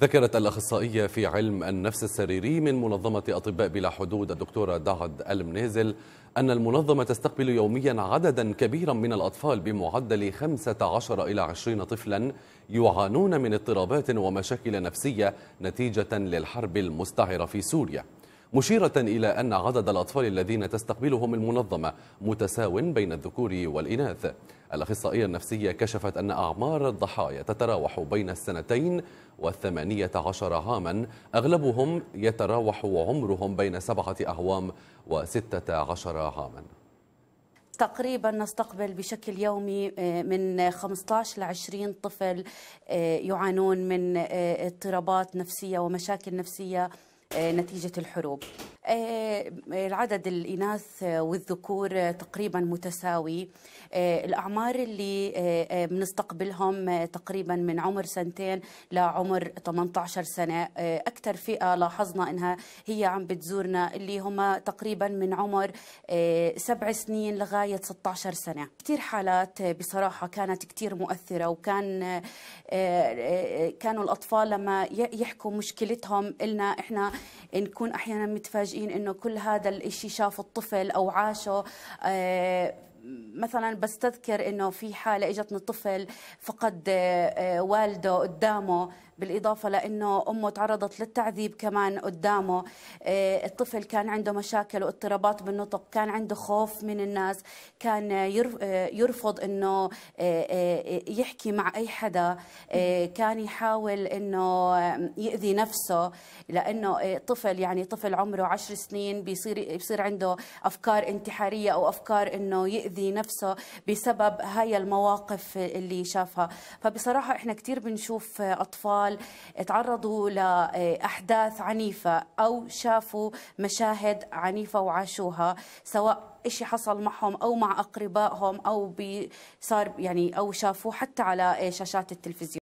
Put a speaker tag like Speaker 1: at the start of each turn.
Speaker 1: ذكرت الأخصائية في علم النفس السريري من منظمة أطباء بلا حدود الدكتورة دعد المنازل أن المنظمة تستقبل يوميا عددا كبيرا من الأطفال بمعدل 15 إلى 20 طفلا يعانون من اضطرابات ومشاكل نفسية نتيجة للحرب المستعرة في سوريا مشيرة إلى أن عدد الأطفال الذين تستقبلهم المنظمة متساو بين الذكور والإناث الأخصائية النفسية كشفت أن أعمار الضحايا تتراوح بين السنتين والثمانية عشر عاما أغلبهم يتراوح عمرهم بين سبعة أعوام وستة عشر عاما
Speaker 2: تقريبا نستقبل بشكل يومي آه، من 15 ل 20 طفل آه، يعانون من آه، اضطرابات نفسيه ومشاكل نفسيه آه، نتيجة الحروب آه، العدد الإناث والذكور تقريبا متساوي آه، الأعمار اللي بنستقبلهم تقريبا من عمر سنتين لعمر 18 سنة أكثر فئة لاحظنا أنها هي عم بتزورنا اللي هم تقريبا من عمر سبع سنين لغاية 16 سنة كثير حالات بصراحة كانت كثير مؤثرة وكان كانوا الأطفال لما يحكوا مشكلتهم إلنا إحنا نكون احيانا متفاجئين انه كل هذا الاشي شافه الطفل او عاشه آه، مثلا بستذكر انه في حاله اجتني طفل فقد آه، آه، والده قدامه بالاضافه لانه امه تعرضت للتعذيب كمان قدامه آه، الطفل كان عنده مشاكل واضطرابات بالنطق كان عنده خوف من الناس كان يرفض انه يحكي مع اي حدا كان يحاول انه يؤذي نفسه لانه طفل يعني طفل عمره عشر سنين بيصير بيصير عنده افكار انتحاريه او افكار انه يؤذي يؤذي نفسه بسبب هاي المواقف اللي شافها فبصراحة إحنا كتير بنشوف أطفال تعرضوا لأحداث عنيفة أو شافوا مشاهد عنيفة وعاشوها سواء إشي حصل معهم أو مع أقربائهم أو صار يعني أو شافوه حتى على شاشات التلفزيون